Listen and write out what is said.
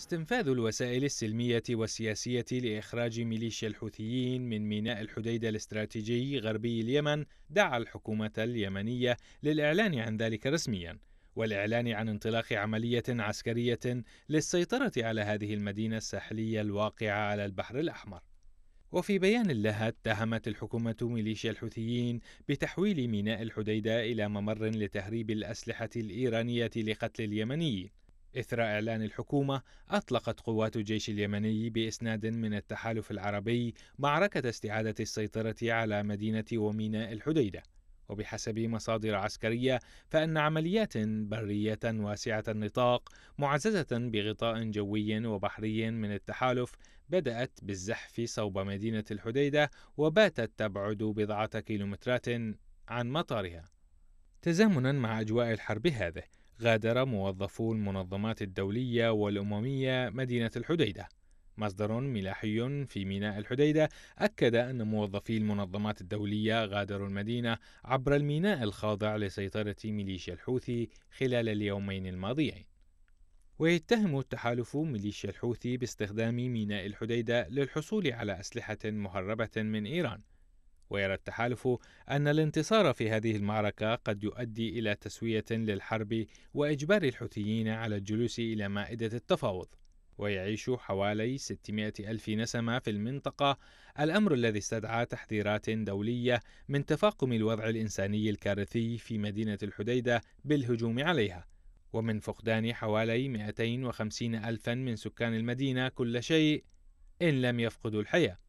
استنفاذ الوسائل السلمية والسياسية لإخراج ميليشيا الحوثيين من ميناء الحديدة الاستراتيجي غربي اليمن دعا الحكومة اليمنية للإعلان عن ذلك رسمياً، والإعلان عن انطلاق عملية عسكرية للسيطرة على هذه المدينة الساحلية الواقعة على البحر الأحمر. وفي بيان لها اتهمت الحكومة ميليشيا الحوثيين بتحويل ميناء الحديدة إلى ممر لتهريب الأسلحة الإيرانية لقتل اليمنيين إثر إعلان الحكومة أطلقت قوات الجيش اليمني بإسناد من التحالف العربي معركة استعادة السيطرة على مدينة وميناء الحديدة وبحسب مصادر عسكرية فإن عمليات برية واسعة النطاق معززة بغطاء جوي وبحري من التحالف بدأت بالزحف صوب مدينة الحديدة وباتت تبعد بضعة كيلومترات عن مطارها تزامنا مع أجواء الحرب هذه غادر موظفو المنظمات الدولية والأممية مدينة الحديدة مصدر ملاحي في ميناء الحديدة أكد أن موظفي المنظمات الدولية غادروا المدينة عبر الميناء الخاضع لسيطرة ميليشيا الحوثي خلال اليومين الماضيين ويتهم التحالف ميليشيا الحوثي باستخدام ميناء الحديدة للحصول على أسلحة مهربة من إيران ويرى التحالف أن الانتصار في هذه المعركة قد يؤدي إلى تسوية للحرب وإجبار الحوثيين على الجلوس إلى مائدة التفاوض ويعيش حوالي 600 ألف نسمة في المنطقة الأمر الذي استدعى تحذيرات دولية من تفاقم الوضع الإنساني الكارثي في مدينة الحديدة بالهجوم عليها ومن فقدان حوالي 250 ألفا من سكان المدينة كل شيء إن لم يفقدوا الحياة